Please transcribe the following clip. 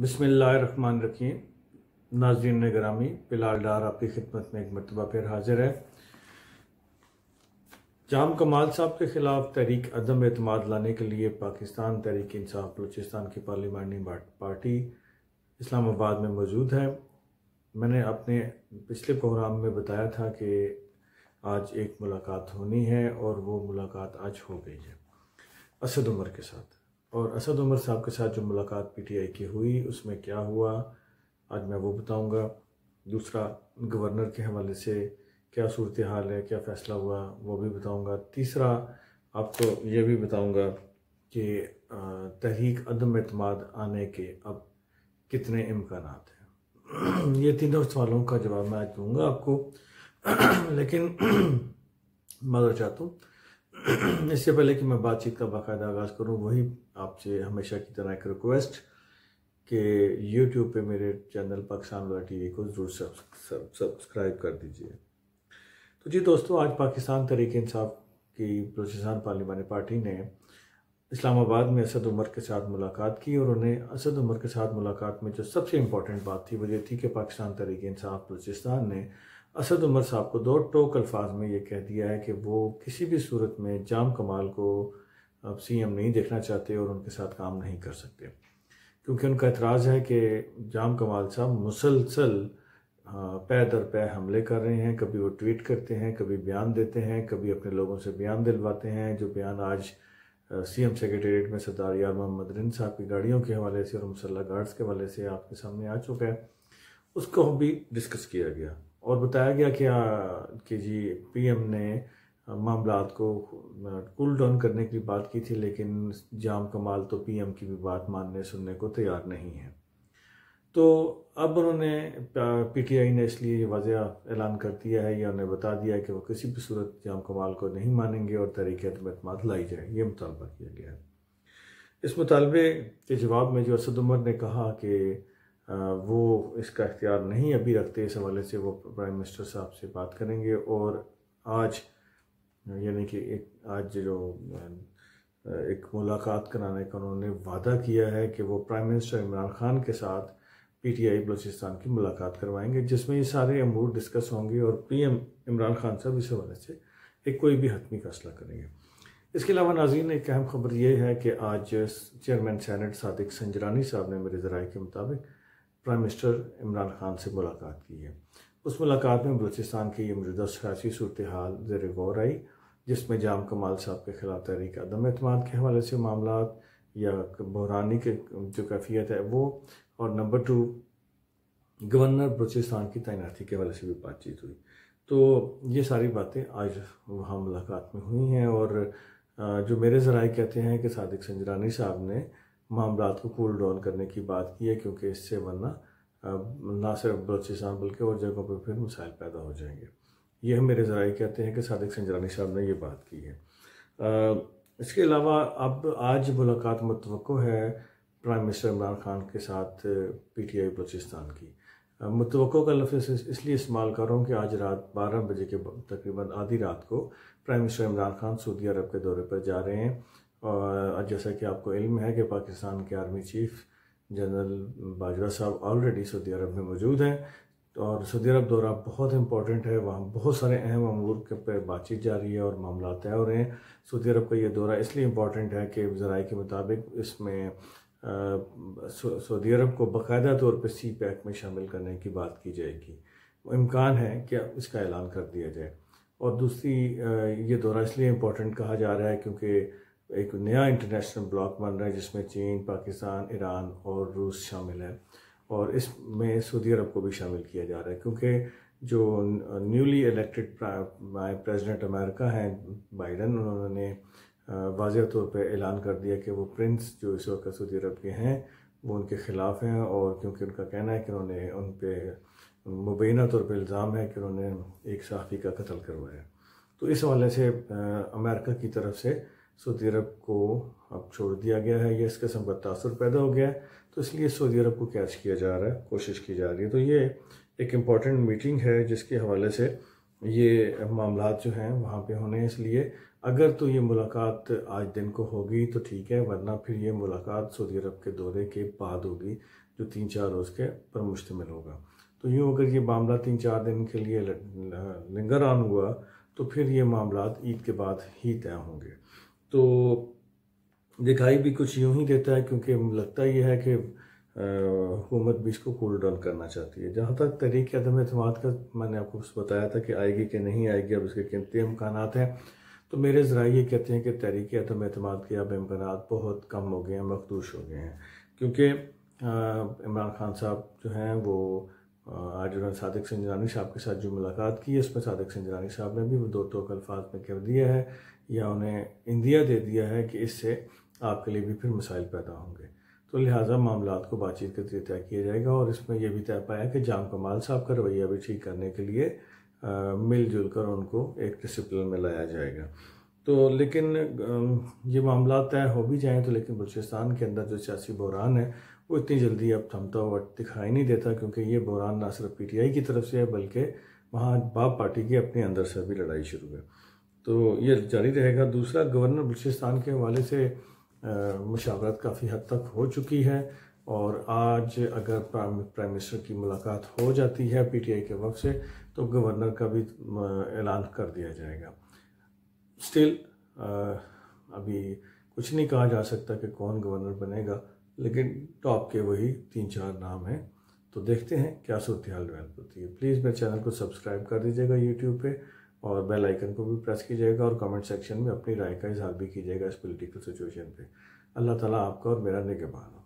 बसमान रखिए ने ग्रामी बिलाल डार आपकी खिदमत में एक मरतबा फिर हाजिर है जाम कमाल साहब के ख़िलाफ़ तहरीक अदम अतमाद लाने के लिए पाकिस्तान तहरीक इंसाफ बलोचिस्तान की पार्लिमानी पार्टी इस्लामाबाद में मौजूद है मैंने अपने पिछले प्रोग्राम में बताया था कि आज एक मुलाकात होनी है और वो मुलाकात आज हो गई है असद उमर के साथ और असद उमर साहब के साथ जो मुलाकात पीटीआई की हुई उसमें क्या हुआ आज मैं वो बताऊंगा दूसरा गवर्नर के हवाले से क्या सूरत हाल है क्या फ़ैसला हुआ वो भी बताऊंगा तीसरा आपको ये भी बताऊंगा कि तहरीक अदम अतमाद आने के अब कितने इम्कान हैं ये तीनों सवालों का जवाब मैं आज दूँगा आपको लेकिन मैं चाहता हूँ इससे पहले कि मैं बातचीत का बाकायदा आगाज़ करूं वही आपसे हमेशा की तरह एक रिक्वेस्ट कि यूट्यूब पे मेरे चैनल पाकिस्तान वाला टी को ज़रूर सब्सक्राइब कर दीजिए तो जी दोस्तों आज पाकिस्तान तरीके इंसाफ की बलोचिस्तान पार्लिमानी पार्टी ने इस्लामाबाद में असद उमर के साथ मुलाकात की और उन्हें असद उमर के साथ मुलाकात में जो सबसे इम्पोर्टेंट बात थी वो ये थी कि पाकिस्तान तरीके इंसाफ बलोचिस्तान ने असद उमर साहब को दो टोक अल्फाज में ये कह दिया है कि वो किसी भी सूरत में जाम कमाल को अब सी एम नहीं देखना चाहते और उनके साथ काम नहीं कर सकते क्योंकि उनका एतराज़ है कि जाम कमाल साहब मुसलसल पै दर पै हमले कर रहे हैं कभी वो ट्वीट करते हैं कभी बयान देते हैं कभी अपने लोगों से बयान दिलवाते हैं जो बयान आज सीएम सेक्रेटेरिएट में सरदार यार मोहम्मद रिन साहब की गाड़ियों के हवाले से और मुसल्ला गार्ड्स के हवाले से आपके सामने आ चुका है उसको भी डिस्कस किया गया और बताया गया क्या हाँ, कि जी पीएम ने मामला को कूल डाउन करने की बात की थी लेकिन जाम कमाल तो पीएम की भी बात मानने सुनने को तैयार नहीं है तो अब उन्होंने पीटीआई ने इसलिए वाजह ऐलान कर दिया है या उन्हें बता दिया है कि वो किसी भी सूरत जाम कमाल को नहीं मानेंगे और तरीके अतम लाई जाए ये मुतालबा किया गया है इस मुतालबे के जवाब में जो असद उमर ने कहा कि वो इसका इख्तियार नहीं अभी रखते इस हवाले से वो प्राइम मिनिस्टर साहब से बात करेंगे और आज यानी कि एक आज जो एक मुलाकात कराने का उन्होंने वादा किया है कि वो प्राइम मिनिस्टर इमरान खान के साथ पीटीआई बलूचिस्तान की मुलाकात करवाएंगे जिसमें ये सारे अमूर डिस्कस होंगे और पीएम इमरान खान साहब इस हवाले से एक कोई भी हतमी फैसला करेंगे इसके अलावा नाजीन एक अहम खबर यह है कि आज चेयरमैन सैनट सादिक संजरानी साहब ने मेरे ज़राए के मुताबिक प्राइम मिनिस्टर इमरान खान से मुलाकात की है उस मुलाकात में बलूचिस्तान की ये मौजूदा सियासी सूरत हाल ज़र गौर आई जिसमें जाम कमाल साहब के खिलाफ तहरीक अदम अतमाद के हवाले से मामला या बहरानी के जो कैफियत है वो और नंबर टू गवर्नर बलूचिस्तान की तैनाती के हवाले से भी बातचीत हुई तो ये सारी बातें आज वहाँ मुलाकात में हुई हैं और जो मेरे ज़राए कहते हैं कि सदक संजरानी साहब ने मामला को कूल डाउन करने की बात की है क्योंकि इससे वरना ना सिर्फ बलोचिस्तान बल्कि और जगहों पर फिर मसाइल पैदा हो जाएंगे ये हम मेरे ज़रा कहते हैं कि सादिक संजरानी साहब ने यह बात की है इसके अलावा अब आज मुलाकात मुतव है प्राइम मिनिस्टर इमरान खान के साथ पी टी आई बलोचिस्तान की मुतव का लफ्ज़ इसलिए इस्तेमाल कर रहा हूँ कि आज रात बारह बजे के तकरीबन आधी रात को प्राइम मिनिस्टर इमरान खान सऊदी अरब के दौरे पर जा रहे हैं और जैसा कि आपको इल्म है कि पाकिस्तान के आर्मी चीफ जनरल बाजवा साहब ऑलरेडी सऊदी अरब में मौजूद हैं और सऊदी अरब दौरा बहुत इंपॉर्टेंट है वहाँ बहुत सारे अहम अमूर के पे बातचीत जा रही है और मामला तय हो रहे हैं सऊदी अरब का ये दौरा इसलिए इम्पॉर्टेंट है कि जरा के मुताबिक इसमें सऊदी अरब को बाकायदा तौर पर सी पैक में शामिल करने की बात की जाएगी इम्कान है कि इसका ऐलान कर दिया जाए और दूसरी ये दौरा इसलिए इम्पोर्टेंट कहा जा रहा है क्योंकि एक नया इंटरनेशनल ब्लॉक बन रहा है जिसमें चीन पाकिस्तान ईरान और रूस शामिल है और इसमें सऊदी अरब को भी शामिल किया जा रहा है क्योंकि जो न्यूली इलेक्टेड प्रेसिडेंट अमेरिका हैं बाइडन उन्होंने वाज तौर पर ऐलान कर दिया कि वो प्रिंस जो इस वक्त सऊदी अरब के हैं वो उनके ख़िलाफ़ हैं और क्योंकि उनका कहना है कि उन्होंने उन पर मुबैना तौर पर इल्ज़ाम है कि उन्होंने एक सहाफ़ी का कत्ल करवाया तो इस हवाले से अमेरिका की तरफ से सऊदी अरब को अब छोड़ दिया गया है या इस किस्म का तासर पैदा हो गया है तो इसलिए सऊदी अरब को कैच किया जा रहा है कोशिश की जा रही है तो ये एक इम्पॉर्टेंट मीटिंग है जिसके हवाले से ये मामला जो हैं वहाँ पे होने इसलिए अगर तो ये मुलाकात आज दिन को होगी तो ठीक है वरना फिर ये मुलाकात सऊदी अरब के दौरे के बाद होगी जो तीन चार रोज़ के पर मुश्तमिल होगा तो यूँ अगर ये मामला तीन चार दिन के लिए लिंगर ऑन हुआ तो फिर ये मामला ईद के बाद ही तय होंगे तो दिखाई भी कुछ यूं ही देता है क्योंकि लगता यह है कि हुकूमत भी इसको कूल डाउन करना चाहती है जहाँ तक तहरीक अदम अतम का मैंने आपको बताया था कि आएगी कि नहीं आएगी अब इसके कीमती अमकान हैं तो मेरे ज़रा ये कहते हैं कि तहरीक अदम अतम के अब इम्कान बहुत कम हो गए हैं मखदूश हो गए हैं क्योंकि इमरान खान साहब जो हैं वो आज उन्होंने सिंह संजरानी साहब के साथ जो मुलाकात की है सदक सिंह संजरानी साहब ने भी वो दो तो अल्फाज में कह दिया है या उन्हें इंदिया दे दिया है कि इससे आपके लिए भी फिर मसाइल पैदा होंगे तो लिहाजा मामला को बातचीत के जरिए तय किया जाएगा और इसमें यह भी तय पाया कि जाम कमाल साहब का रवैया भी ठीक करने के लिए मिलजुल कर उनको एक डिसिप्लिन में लाया जाएगा तो लेकिन ये मामला तय हो भी जाएँ तो लेकिन बलूचिस्तान के अंदर जो सियासी बहरान है वो इतनी जल्दी अब थमता हुआ दिखाई नहीं देता क्योंकि ये बहरान ना सिर्फ आई की तरफ से है बल्कि वहाँ बाप पार्टी की अपने अंदर से भी लड़ाई शुरू है तो ये जारी रहेगा दूसरा गवर्नर बलूचिस्तान के हवाले से मुशावरत काफ़ी हद तक हो चुकी है और आज अगर प्राइम मिनिस्टर की मुलाकात हो जाती है पीटीआई के वक्त से तो गवर्नर का भी ऐलान कर दिया जाएगा स्टिल अभी कुछ नहीं कहा जा सकता कि कौन गवर्नर बनेगा लेकिन टॉप के वही तीन चार नाम हैं तो देखते हैं क्या सूरत हाल डेवलप होती है प्लीज़ मेरे चैनल को सब्सक्राइब कर दीजिएगा यूट्यूब पे और बेल आइकन को भी प्रेस कीजिएगा और कमेंट सेक्शन में अपनी राय का इजहार भी कीजिएगा इस पॉलिटिकल सिचुएशन पे अल्लाह ताला आपका और मेरा निगमान हो